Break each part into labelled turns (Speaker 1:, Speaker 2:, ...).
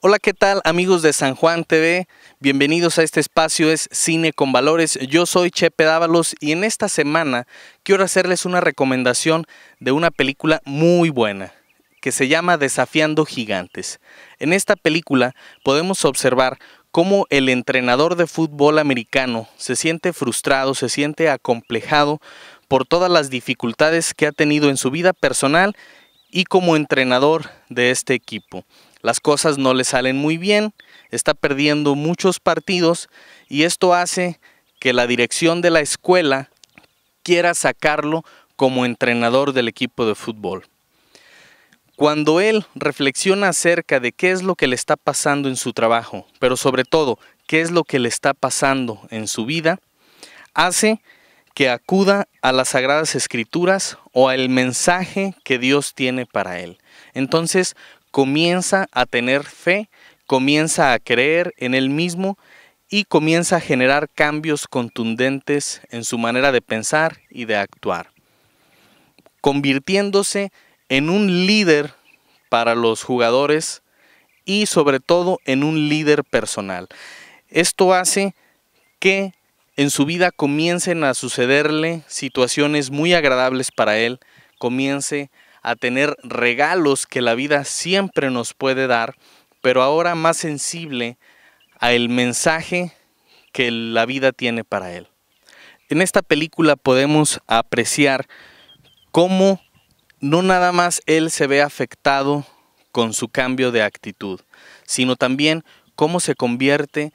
Speaker 1: Hola, ¿qué tal amigos de San Juan TV? Bienvenidos a este espacio, es Cine con Valores. Yo soy Chepe Dávalos y en esta semana quiero hacerles una recomendación de una película muy buena que se llama Desafiando Gigantes. En esta película podemos observar cómo el entrenador de fútbol americano se siente frustrado, se siente acomplejado por todas las dificultades que ha tenido en su vida personal y como entrenador de este equipo las cosas no le salen muy bien, está perdiendo muchos partidos y esto hace que la dirección de la escuela quiera sacarlo como entrenador del equipo de fútbol. Cuando él reflexiona acerca de qué es lo que le está pasando en su trabajo, pero sobre todo qué es lo que le está pasando en su vida, hace que acuda a las sagradas escrituras o al mensaje que Dios tiene para él. Entonces, comienza a tener fe, comienza a creer en él mismo y comienza a generar cambios contundentes en su manera de pensar y de actuar, convirtiéndose en un líder para los jugadores y sobre todo en un líder personal. Esto hace que en su vida comiencen a sucederle situaciones muy agradables para él, comience a a tener regalos que la vida siempre nos puede dar, pero ahora más sensible al mensaje que la vida tiene para él. En esta película podemos apreciar cómo no nada más él se ve afectado con su cambio de actitud, sino también cómo se convierte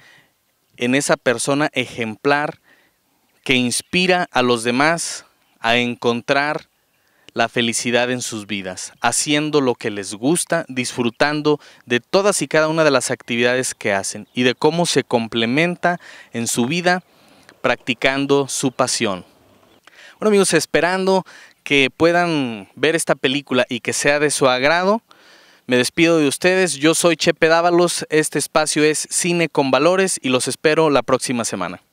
Speaker 1: en esa persona ejemplar que inspira a los demás a encontrar la felicidad en sus vidas, haciendo lo que les gusta, disfrutando de todas y cada una de las actividades que hacen y de cómo se complementa en su vida practicando su pasión. Bueno amigos, esperando que puedan ver esta película y que sea de su agrado, me despido de ustedes. Yo soy Chepe Dávalos, este espacio es Cine con Valores y los espero la próxima semana.